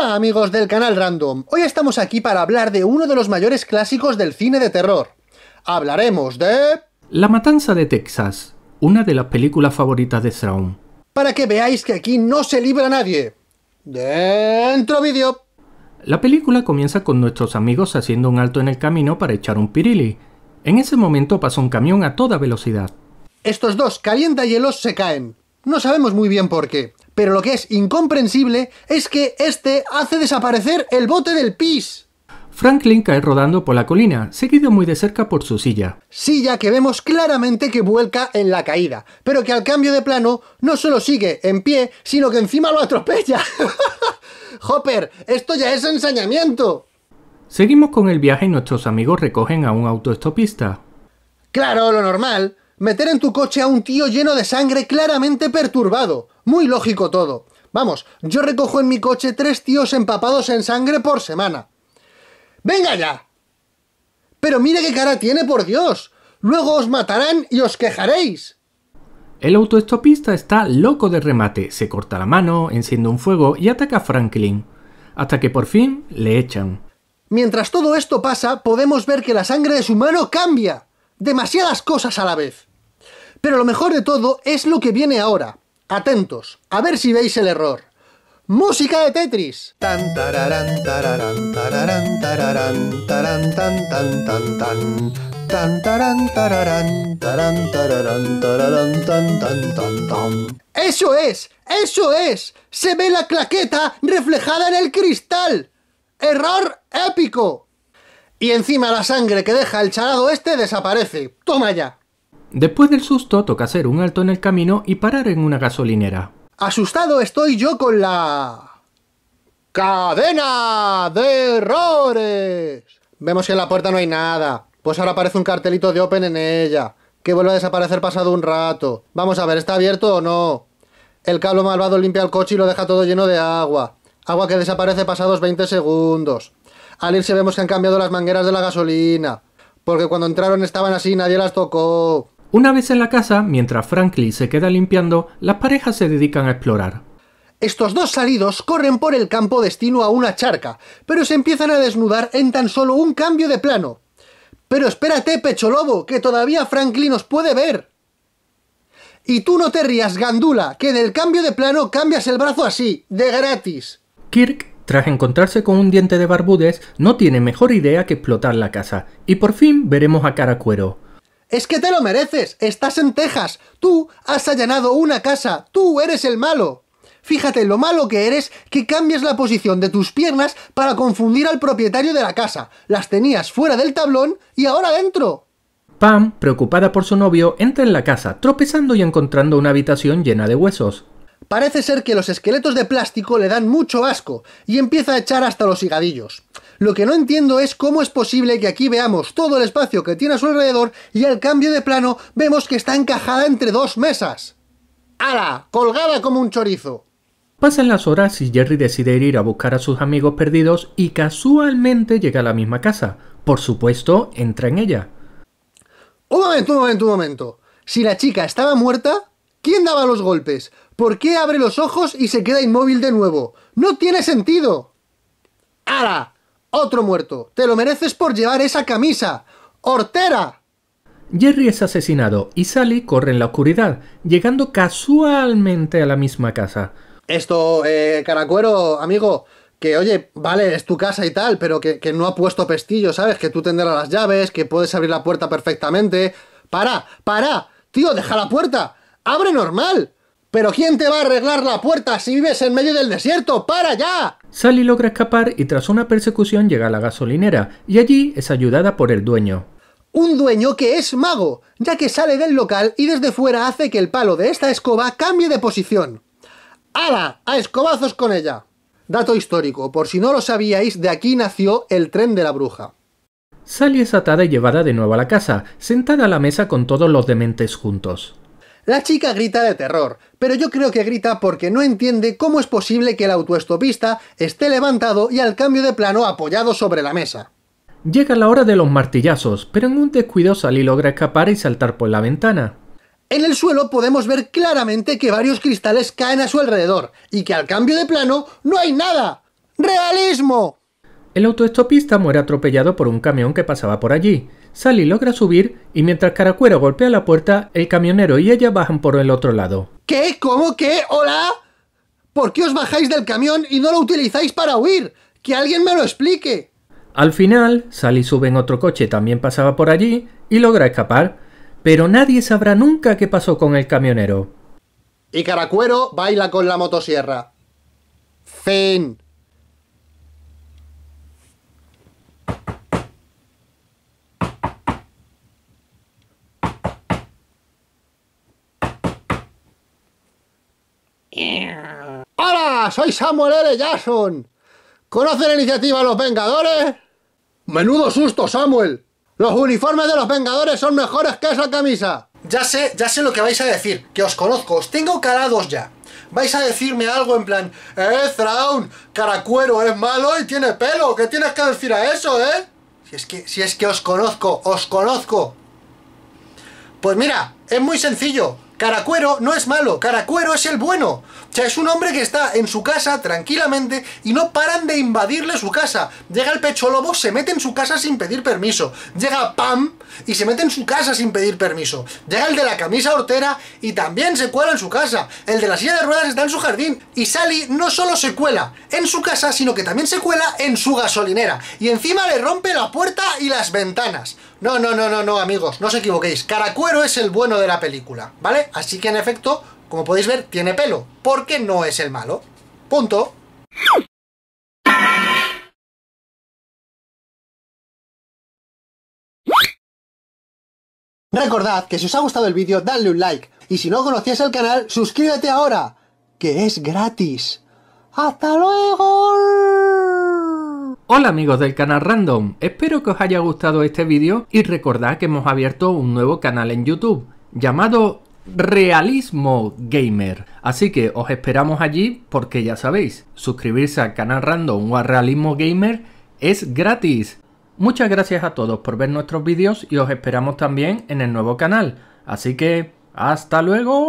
Hola amigos del canal Random, hoy estamos aquí para hablar de uno de los mayores clásicos del cine de terror. Hablaremos de... La Matanza de Texas, una de las películas favoritas de Straum. Para que veáis que aquí no se libra nadie. Dentro vídeo. La película comienza con nuestros amigos haciendo un alto en el camino para echar un pirili. En ese momento pasa un camión a toda velocidad. Estos dos calienta hielos se caen. No sabemos muy bien por qué. Pero lo que es incomprensible es que este hace desaparecer el bote del pis. Franklin cae rodando por la colina, seguido muy de cerca por su silla. Silla que vemos claramente que vuelca en la caída, pero que al cambio de plano no solo sigue en pie, sino que encima lo atropella. Hopper, esto ya es ensañamiento. Seguimos con el viaje y nuestros amigos recogen a un autoestopista. Claro, lo normal. Meter en tu coche a un tío lleno de sangre claramente perturbado. Muy lógico todo. Vamos, yo recojo en mi coche tres tíos empapados en sangre por semana. ¡Venga ya! Pero mire qué cara tiene, por Dios. Luego os matarán y os quejaréis. El autoestopista está loco de remate, se corta la mano, enciende un fuego y ataca a Franklin, hasta que por fin le echan. Mientras todo esto pasa, podemos ver que la sangre de su mano cambia. Demasiadas cosas a la vez. Pero lo mejor de todo es lo que viene ahora. Atentos, a ver si veis el error. ¡Música de Tetris! ¡Eso es! ¡Eso es! ¡Se ve la claqueta reflejada en el cristal! ¡Error épico! Y encima la sangre que deja el charado este desaparece. ¡Toma ya! Después del susto toca hacer un alto en el camino y parar en una gasolinera. Asustado estoy yo con la... cadena de errores. Vemos que en la puerta no hay nada. Pues ahora aparece un cartelito de Open en ella, que vuelve a desaparecer pasado un rato. Vamos a ver, ¿está abierto o no? El cablo malvado limpia el coche y lo deja todo lleno de agua. Agua que desaparece pasados 20 segundos. Al irse vemos que han cambiado las mangueras de la gasolina. Porque cuando entraron estaban así, nadie las tocó. Una vez en la casa, mientras Franklin se queda limpiando, las parejas se dedican a explorar. Estos dos salidos corren por el campo destino a una charca, pero se empiezan a desnudar en tan solo un cambio de plano. Pero espérate, pecho lobo, que todavía Franklin nos puede ver. Y tú no te rías, gandula, que en el cambio de plano cambias el brazo así, de gratis. Kirk, tras encontrarse con un diente de barbudes, no tiene mejor idea que explotar la casa, y por fin veremos a cara cuero. Es que te lo mereces, estás en Texas, tú has allanado una casa, tú eres el malo. Fíjate lo malo que eres que cambias la posición de tus piernas para confundir al propietario de la casa. Las tenías fuera del tablón y ahora dentro. Pam, preocupada por su novio, entra en la casa, tropezando y encontrando una habitación llena de huesos. Parece ser que los esqueletos de plástico le dan mucho asco y empieza a echar hasta los higadillos. Lo que no entiendo es cómo es posible que aquí veamos todo el espacio que tiene a su alrededor y al cambio de plano vemos que está encajada entre dos mesas. ¡Hala! ¡Colgada como un chorizo! Pasan las horas y Jerry decide ir a buscar a sus amigos perdidos y casualmente llega a la misma casa. Por supuesto, entra en ella. Un momento, un momento, un momento. Si la chica estaba muerta, ¿quién daba los golpes? ¿Por qué abre los ojos y se queda inmóvil de nuevo? ¡No tiene sentido! ¡Hala! Otro muerto. Te lo mereces por llevar esa camisa. ¡Hortera! Jerry es asesinado y Sally corre en la oscuridad, llegando casualmente a la misma casa. Esto, eh, caracuero, amigo, que oye, vale, es tu casa y tal, pero que, que no ha puesto pestillo, ¿sabes? Que tú tendrás las llaves, que puedes abrir la puerta perfectamente. ¡Para! ¡Para! ¡Tío, deja la puerta! ¡Abre normal! ¿Pero quién te va a arreglar la puerta si vives en medio del desierto? ¡Para ya! Sally logra escapar y tras una persecución llega a la gasolinera, y allí es ayudada por el dueño. Un dueño que es mago, ya que sale del local y desde fuera hace que el palo de esta escoba cambie de posición. ¡Hala! ¡A escobazos con ella! Dato histórico, por si no lo sabíais, de aquí nació el tren de la bruja. Sally es atada y llevada de nuevo a la casa, sentada a la mesa con todos los dementes juntos. La chica grita de terror, pero yo creo que grita porque no entiende cómo es posible que el autoestopista esté levantado y al cambio de plano apoyado sobre la mesa. Llega la hora de los martillazos, pero en un descuido Sally logra escapar y saltar por la ventana. En el suelo podemos ver claramente que varios cristales caen a su alrededor y que al cambio de plano no hay nada. ¡Realismo! El autoestopista muere atropellado por un camión que pasaba por allí. Sally logra subir y mientras Caracuero golpea la puerta, el camionero y ella bajan por el otro lado. ¿Qué? ¿Cómo? ¿Qué? ¿Hola? ¿Por qué os bajáis del camión y no lo utilizáis para huir? Que alguien me lo explique. Al final, Sally sube en otro coche, también pasaba por allí, y logra escapar, pero nadie sabrá nunca qué pasó con el camionero. Y Caracuero baila con la motosierra. Fin. soy Samuel L. Jason ¿Conocen la iniciativa Los Vengadores? Menudo susto, Samuel. Los uniformes de los Vengadores son mejores que esa camisa. Ya sé, ya sé lo que vais a decir, que os conozco, os tengo calados ya. Vais a decirme algo en plan, eh, Thrawn, caracuero es malo y tiene pelo, ¿qué tienes que decir a eso, eh? Si es que, si es que os conozco, os conozco. Pues mira, es muy sencillo. Caracuero no es malo, Caracuero es el bueno. O sea, es un hombre que está en su casa tranquilamente y no paran de invadirle su casa. Llega el pecho lobo, se mete en su casa sin pedir permiso. Llega Pam y se mete en su casa sin pedir permiso. Llega el de la camisa hortera y también se cuela en su casa. El de la silla de ruedas está en su jardín. Y Sally no solo se cuela en su casa, sino que también se cuela en su gasolinera. Y encima le rompe la puerta y las ventanas. No, no, no, no, no, amigos, no os equivoquéis. Caracuero es el bueno de la película, ¿vale? así que en efecto, como podéis ver, tiene pelo, porque no es el malo. Punto. Recordad que si os ha gustado el vídeo, dadle un like, y si no conocías el canal, suscríbete ahora, que es gratis. ¡Hasta luego! Hola amigos del canal Random, espero que os haya gustado este vídeo y recordad que hemos abierto un nuevo canal en YouTube llamado realismo gamer. Así que os esperamos allí porque ya sabéis, suscribirse al canal random o a realismo gamer es gratis. Muchas gracias a todos por ver nuestros vídeos y os esperamos también en el nuevo canal. Así que, ¡hasta luego!